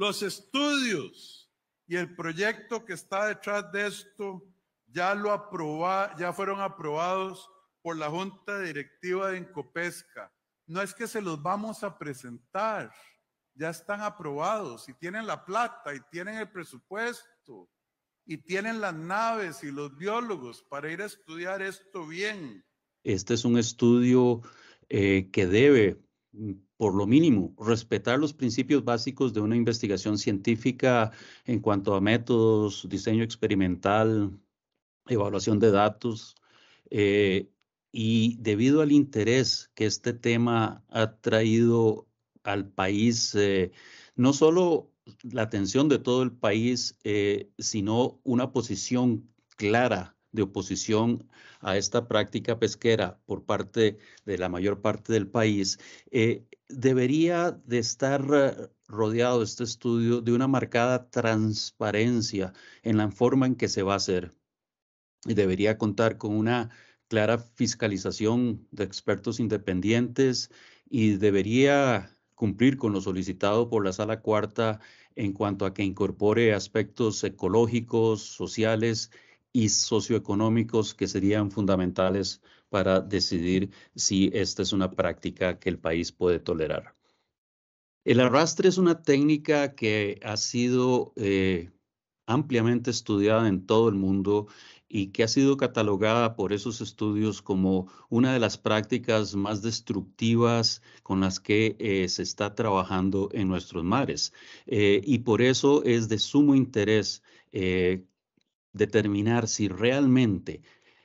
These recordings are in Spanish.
los estudios y el proyecto que está detrás de esto ya, lo aproba, ya fueron aprobados por la Junta Directiva de Encopesca. No es que se los vamos a presentar, ya están aprobados y tienen la plata y tienen el presupuesto y tienen las naves y los biólogos para ir a estudiar esto bien. Este es un estudio eh, que debe Mm, por lo mínimo, respetar los principios básicos de una investigación científica en cuanto a métodos, diseño experimental, evaluación de datos. Eh, y debido al interés que este tema ha traído al país, eh, no solo la atención de todo el país, eh, sino una posición clara de oposición a esta práctica pesquera por parte de la mayor parte del país, eh, debería de estar eh, rodeado este estudio de una marcada transparencia en la forma en que se va a hacer. Y debería contar con una clara fiscalización de expertos independientes y debería cumplir con lo solicitado por la Sala Cuarta en cuanto a que incorpore aspectos ecológicos, sociales y socioeconómicos que serían fundamentales para decidir si esta es una práctica que el país puede tolerar. El arrastre es una técnica que ha sido eh, ampliamente estudiada en todo el mundo y que ha sido catalogada por esos estudios como una de las prácticas más destructivas con las que eh, se está trabajando en nuestros mares. Eh, y por eso es de sumo interés determinar si realmente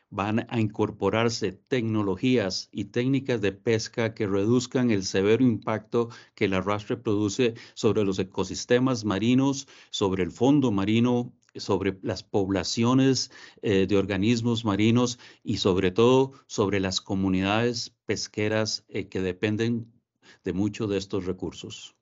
van a incorporarse tecnologías y técnicas de pesca que reduzcan el severo impacto que la arrastre produce sobre los ecosistemas marinos, sobre el fondo marino, sobre las poblaciones eh, de organismos marinos y sobre todo sobre las comunidades pesqueras eh, que dependen de muchos de estos recursos.